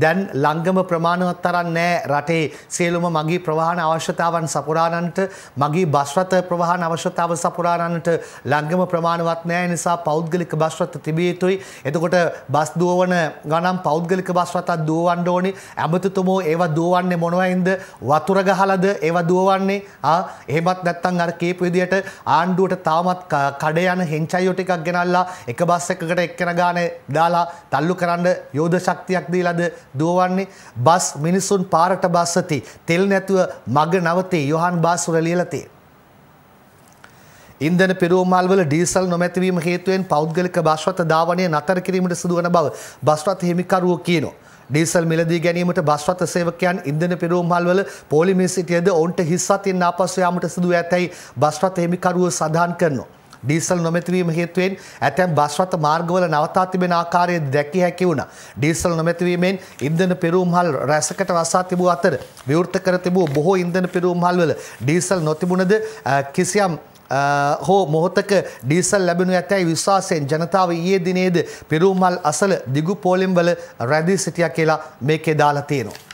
දැන් ලංගම ප්‍රමාණවත් තරන් නෑ රටේ සියලුම මගේ ප්‍රවාහන අවශ්‍යතාවන් සපුරාණන්ට මගේ බස්රත ප්‍රවාහන අවශ්‍යතාව සපුරාණන්ට ලංගම ප්‍රමාණවත් නෑ නිසා පෞද්ගලික බස්රත තිබිය යුතුයි. එතකොට බස් දුවන ගනම් පෞද්ගලික බස්රතත් දුවන්න ඕනි. ඇමතිතුමෝ ඒවා දුවන්නේ මොනවයින්ද? වතුර ගහලාද ඒවා දුවන්නේ? ආ එහෙමත් නැත්නම් අර කීප විදියට ආණ්ඩුවට තාමත් කඩ යන හෙන්චයියෝ ටිකක් ගෙනල්ලා එක බස් එකකට එක්කෙනා ගානේ දාලා තල්ලු කරන්න යෝධ ශක්තියක් දීලාද දුවවන්නේ බස් මිනිසුන් පාරට බස්සති තෙල් නැතුව මග නවතේ යොහන් බාස්වල ලියලා තියෙනවා. ඉන්දන පෙරෝමල් වල ඩීසල් නොමැතිවීම හේතුවෙන් පෞද්ගලික බස්රථ ධාවනය නතර කිරීමට සිදුවන බව බස්රථ හිමිකරුවෝ කියනවා. ඩීසල් මිලදී ගැනීමට බස්රථ සේවකයන් ඉන්දන පෙරෝමල් වල පොලිමේ සිටියද ඔවුන්ට හිස් අතින් ආපසු යාමට සිදුව ඇතැයි බස්රථ හිමිකරුවෝ සඳහන් කරනවා. ඩීසල් නොමැතිවීම හේතුවෙන් ඇතැම් බස්රථ මාර්ගවල නවතා තිබෙන ආකාරය දැකිය හැකි වුණා. ඩීසල් නොමැතිවීමෙන් ඉන්ධන පෙරූම්හල් රැසකට වසා තිබූ අතර විවෘත කර තිබූ බොහෝ ඉන්ධන පෙරූම්හල්වල ඩීසල් නොතිබුණද කිසියම් හෝ මොහොතක ඩීසල් ලැබෙනු ඇතැයි විශ්වාසයෙන් ජනතාව ඊයේ දිනේද පෙරූමල් අසල දිගු පෝලිම්වල රැඳී සිටියා කියලා මේකේ දාලා තියෙනවා.